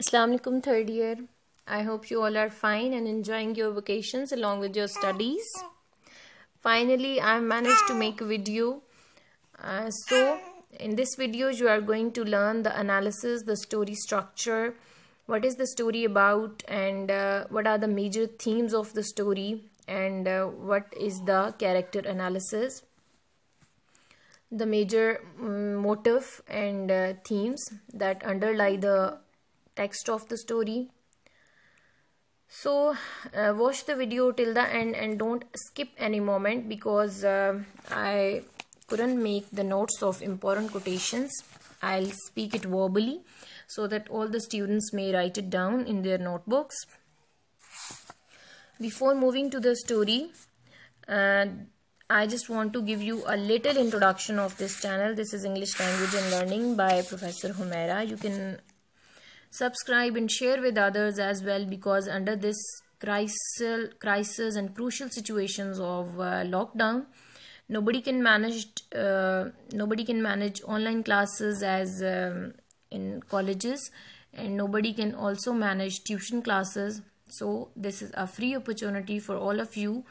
Assalamualaikum, alaikum third year. I hope you all are fine and enjoying your vacations along with your studies. Finally, I managed to make a video. Uh, so, in this video, you are going to learn the analysis, the story structure, what is the story about and uh, what are the major themes of the story and uh, what is the character analysis the major um, motive and uh, themes that underlie the text of the story so uh, watch the video till the end and don't skip any moment because uh, i couldn't make the notes of important quotations i'll speak it verbally so that all the students may write it down in their notebooks before moving to the story uh, I just want to give you a little introduction of this channel. This is English Language and Learning by Professor Humaira. You can Subscribe and share with others as well because under this crisis, crisis and crucial situations of uh, lockdown, nobody can manage uh, nobody can manage online classes as um, in colleges and nobody can also manage tuition classes so this is a free opportunity for all of you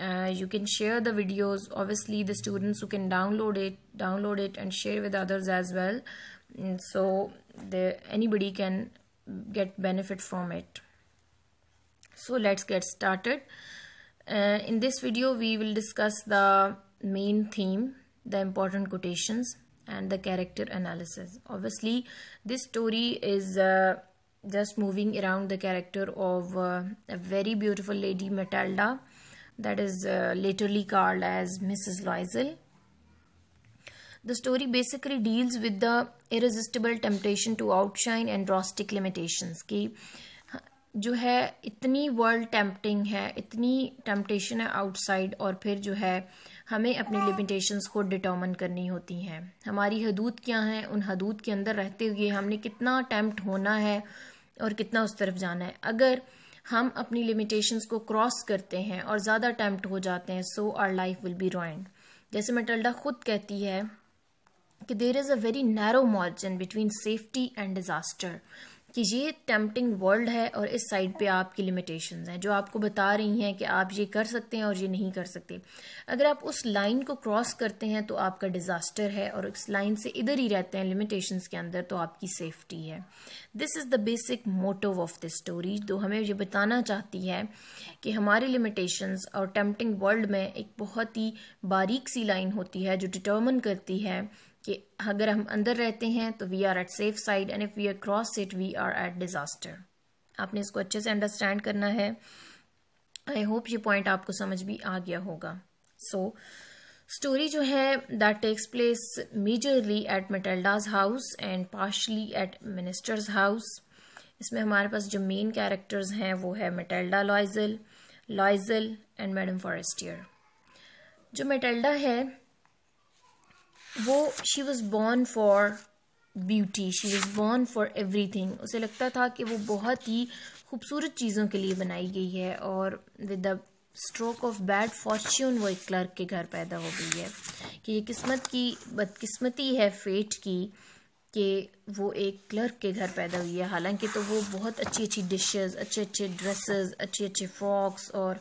uh, you can share the videos obviously the students who can download it download it and share with others as well and so the anybody can get benefit from it so let's get started uh, in this video we will discuss the main theme the important quotations and the character analysis obviously this story is uh, just moving around the character of uh, a very beautiful lady Matilda that is uh, laterly called as Mrs. Loisel The story basically deals with the irresistible temptation to outshine and drastic limitations की जो है इतनी world tempting है इतनी temptation है outside और फिर जो है हमें अपनी लिमिटेशंस को डिटर्मन करनी होती हैं हमारी हदूद क्या हैं उन हदूद के अंदर रहते हुए हमने कितना अटैम्प्ट होना है और कितना उस तरफ जाना है अगर हम अपनी लिमिटेशंस को क्रॉस करते हैं और ज़्यादा अटैम्प्ट हो जाते हैं so our life will be ruined जैसे मटल्डा खुद कहती है कि there is a very narrow margin between safety and disaster कि ये टेम्पटिंग वर्ल्ड है और इस साइड पे आपकी लिमिटेशंस हैं जो आपको बता रही हैं कि आप ये कर सकते हैं और ये नहीं कर सकते अगर आप उस लाइन को क्रॉस करते हैं तो आपका डिज़ास्टर है और उस लाइन से इधर ही रहते हैं लिमिटेशंस के अंदर तो आपकी सेफ्टी है this is the basic motive of this story जो हमें ये बताना चाहती है कि हमारी लिमिटेशंस और टेम्पटिंग वर्ल्ड में एक बहुत ही बारीक सी लाइन होती है जो डिटर्मन करती है कि अगर हम अंदर रहते हैं तो we are at safe side and if we are cross it we are at disaster आपने इसको अच्छे से अंडरस्टैंड करना है आई होप ये पॉइंट आपको समझ भी आ गया होगा सो स्टोरी जो है that takes place majorly at Matilda's house and partially at minister's house इसमें हमारे पास जो मेन कैरेक्टर्स हैं वो है Matilda Loisel Loisel and madam Forestier जो मेटेल्डा है वो she was born for beauty she was born for everything उसे लगता था कि वो बहुत ही खूबसूरत चीज़ों के लिए बनाई गई है और with the stroke of bad fortune वो एक क्लर्क के घर पैदा हो गई है कि ये किस्मत की बदकिस्मती है फेट की कि वो एक क्लर्क के घर पैदा हुई है हालांकि तो वो बहुत अच्छी अच्छी डिशेस अच्छे अच्छे ड्रेसेस अच्छे अच्छे फ्रॉक्स और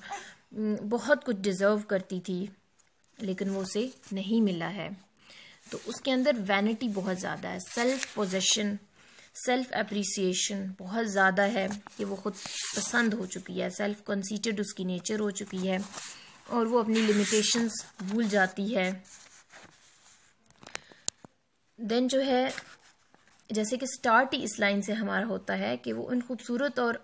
बहुत कुछ डिज़र्व करती थी लेकिन वो उसे नहीं मिला है तो उसके अंदर वैनिटी बहुत ज़्यादा है सेल्फ पोजेशन सेल्फ अप्रिसिएशन बहुत ज़्यादा है कि वो खुद पसंद हो चुकी है सेल्फ कंसीटेड उसकी नेचर हो चुकी है और वो अपनी लिमिटेशंस भूल जाती है देन जो है जैसे कि स्टार्ट ही इस लाइन से हमारा होता है कि वो उन खूबसूरत और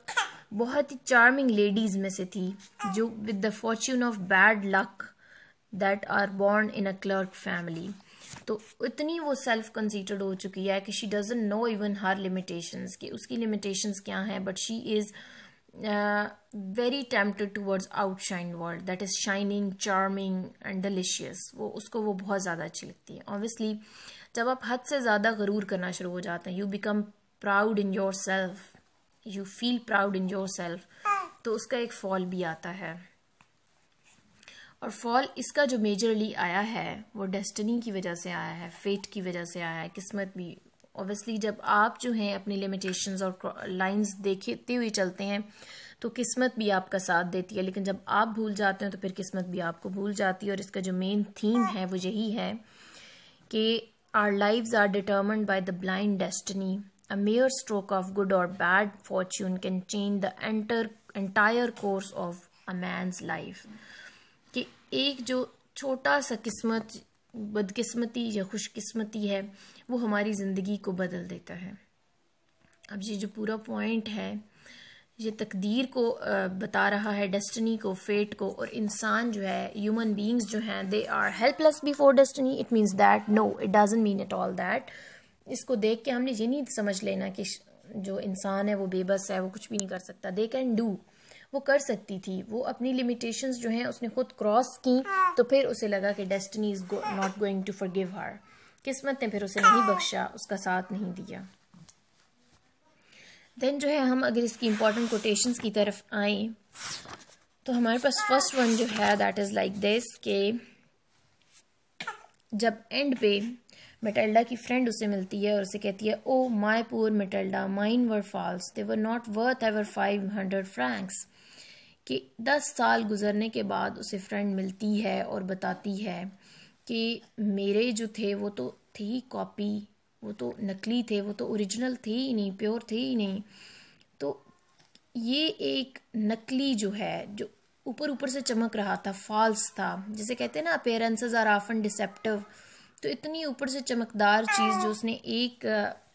बहुत ही चार्मिंग लेडीज़ में से थी जो with the fortune of bad luck that are born in a clerk family तो इतनी वो सेल्फ कंसीटर्ड हो चुकी है कि she doesn't know even her limitations कि उसकी लिमिटेशंस क्या हैं but she is very tempted towards outshine world that is shining charming and delicious वो उसको वो बहुत ज़्यादा अच्छी लगती है ऑब्वियसली जब आप हद से ज़्यादा गरूर करना शुरू हो जाते हैं you become proud in yourself you feel proud in yourself तो उसका एक फॉल भी आता है और फॉल इसका जो मेजरली आया है वो डेस्टिनी की वजह से आया है फेट की वजह से आया है किस्मत भी ऑब्वियसली जब आप जो हैं अपने लिमिटेशंस और लाइंस देखते हुए चलते हैं तो किस्मत भी आपका साथ देती है लेकिन जब आप भूल जाते हैं तो फिर किस्मत भी आपको भूल जाती है और इसका जो मेन थीम है वो यही है कि our lives are determined by the blind destiny a mere stroke of good और bad fortune can change the enter entire course of a man's life एक जो छोटा सा किस्मत बदकिस्मती या खुशकिस्मती है वो हमारी ज़िंदगी को बदल देता है अब ये जो पूरा पॉइंट है ये तकदीर को बता रहा है डेस्टिनी को फेट को और इंसान जो है ह्यूमन बींग्स जो हैं they are helpless before destiny it means that no it doesn't mean at all that इसको देख के हमने ये नहीं समझ लेना कि जो इंसान है वो बेबस है वो कुछ भी नहीं कर सकता दे कैन डू वो कर सकती थी वो अपनी लिमिटेशंस जो हैं उसने खुद क्रॉस की तो फिर उसे लगा कि destiny is not going to forgive her किस्मत ने फिर उसे नहीं बख्शा उसका साथ नहीं दिया देन जो है हम अगर इसकी इम्पोर्टेंट कोटेशन की तरफ आए तो हमारे पास फर्स्ट वन जो है दैट इज़ लाइक दिस के जब एंड पे मेटल्डा की फ्रेंड उसे मिलती है और उसे कहती है oh my poor Matilda mine were false they were not worth ever five hundred francs कि दस साल गुजरने के बाद उसे फ्रेंड मिलती है और बताती है कि मेरे जो थे वो तो थी कॉपी वो तो नकली थे वो तो ओरिजिनल थे ही नहीं प्योर थे ही नहीं तो ये एक नकली जो है जो ऊपर ऊपर से चमक रहा था फॉल्स था जिसे कहते हैं ना अपेयरेंसेज आर एंड डिसेप्टिव तो इतनी ऊपर से चमकदार चीज़ जो उसने एक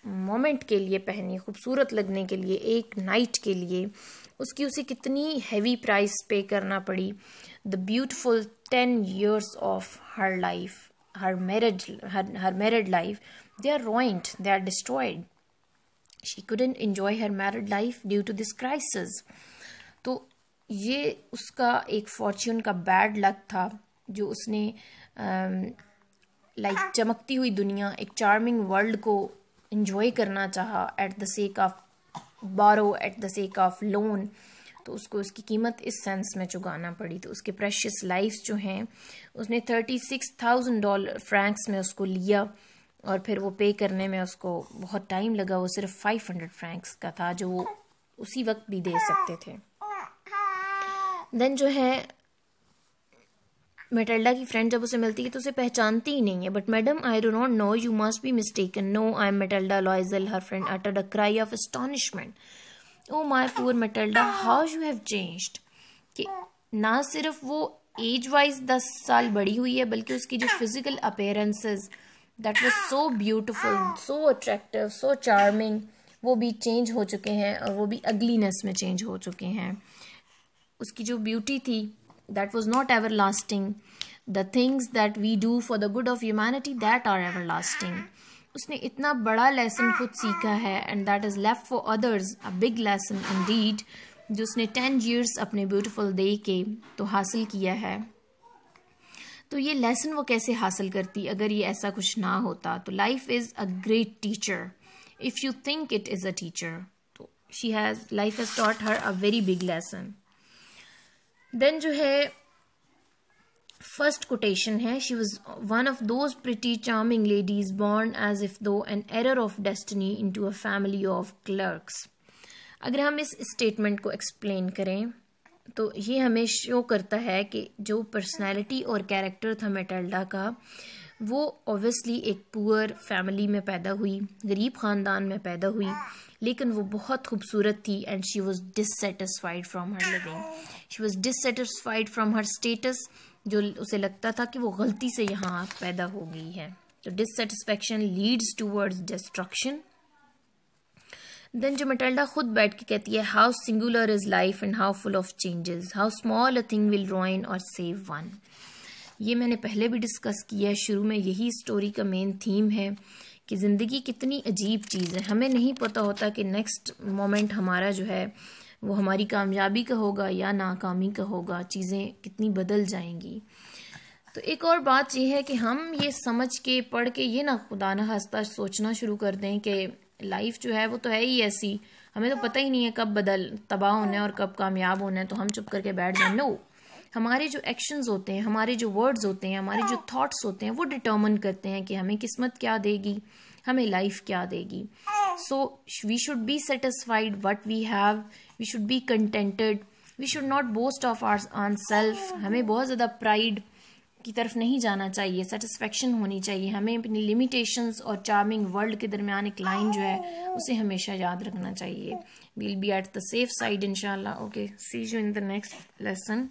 मोमेंट uh, के लिए पहनी खूबसूरत लगने के लिए एक नाइट के लिए उसकी उसे कितनी हैवी प्राइस पे करना पड़ी the beautiful ten years of her life her marriage her married life they are ruined they are destroyed she couldn't enjoy her married life due to this crisis तो ये उसका एक Fortune का bad luck था जो उसने like um, चमकती हुई दुनिया एक चार्मिंग वर्ल्ड को इन्जॉय करना चाहा at the sake of borrow at the sake of loan तो उसको उसकी कीमत इस सेंस में चुकाना पड़ी तो उसके प्रेशियस लाइफ जो हैं उसने thirty six thousand dollar francs में उसको लिया और फिर वो पे करने में उसको बहुत टाइम लगा वो सिर्फ फाइव हंड्रेड फ्रैंक्स का था जो वो उसी वक्त भी दे सकते थे देन जो है मेटेल्डा की फ्रेंड जब उसे मिलती है तो उसे पहचानती ही नहीं है but madam I do not know you must be mistaken no I am Matilda Loisel her friend uttered a cry of astonishment oh my poor Matilda how you have changed कि ना सिर्फ वो एज वाइज दस साल बड़ी हुई है बल्कि उसकी जो physical appearances that was so beautiful so attractive so charming वो भी चेंज हो चुके हैं और वो भी अगलीनेस में चेंज हो चुके हैं उसकी जो ब्यूटी थी that was not everlasting the things that we do for the good of humanity that are everlasting उसने इतना बड़ा लेसन खुद सीखा है and that is left for others big lesson lesson इन usne जो उसने टेन beautiful अपने ke to के तो हासिल किया है तो ये लेसन वो कैसे हासिल करती अगर ये ऐसा कुछ ना होता तो life is a great teacher if you think it is a teacher तो she has life has taught her a very big lesson then जो है फर्स्ट कोटेशन है she was one of those pretty charming ladies born as if though an error of destiny into a family of clerks अगर हम इस statement को explain करें तो ये हमें शो करता है कि जो पर्सनैलिटी और कैरेक्टर था मेटल्डा का वो ऑब्वियसली एक पुअर फैमिली में पैदा हुई गरीब ख़ानदान में पैदा हुई लेकिन वो बहुत खूबसूरत थी and she was dissatisfied from her living she was dissatisfied from her status जो उसे लगता था कि वो गलती से यहाँ पैदा हो गई है तो dissatisfaction leads towards destruction then जो मटल्डा खुद बैठ के कहती है how singular is life and how full of changes how small a thing will ruin or save one ये मैंने पहले भी डिस्कस किया है शुरू में यही स्टोरी का मेन थीम है कि ज़िंदगी कितनी अजीब चीज़ है हमें नहीं पता होता कि नेक्स्ट मोमेंट हमारा जो है वो हमारी कामयाबी का होगा या नाकामी का होगा चीज़ें कितनी बदल जाएंगी तो एक और बात यह है कि हम ये समझ के पढ़ के ये ना खुदा ना हस्ता सोचना शुरू कर दें कि लाइफ जो है वो तो है ही ऐसी हमें तो पता ही नहीं है कब बदल तबाह होना है और कब कामयाब होना है तो हम चुप करके बैठ जाए नो हमारे जो एक्शंस होते हैं हमारे जो वर्ड्स होते हैं हमारे जो थॉट्स होते हैं वो डिटर्मन करते हैं कि हमें किस्मत क्या देगी हमें लाइफ क्या देगी so we should be satisfied what we have we should be contented we should not boast of our own self हमें बहुत ज़्यादा प्राइड की तरफ नहीं जाना चाहिए सेटिस्फेक्शन होनी चाहिए हमें अपनी लिमिटेशंस और चार्मिंग वर्ल्ड के दरमियान एक लाइन जो है उसे हमेशा याद रखना चाहिए we'll be at the safe side इनशाला okay see you in the next lesson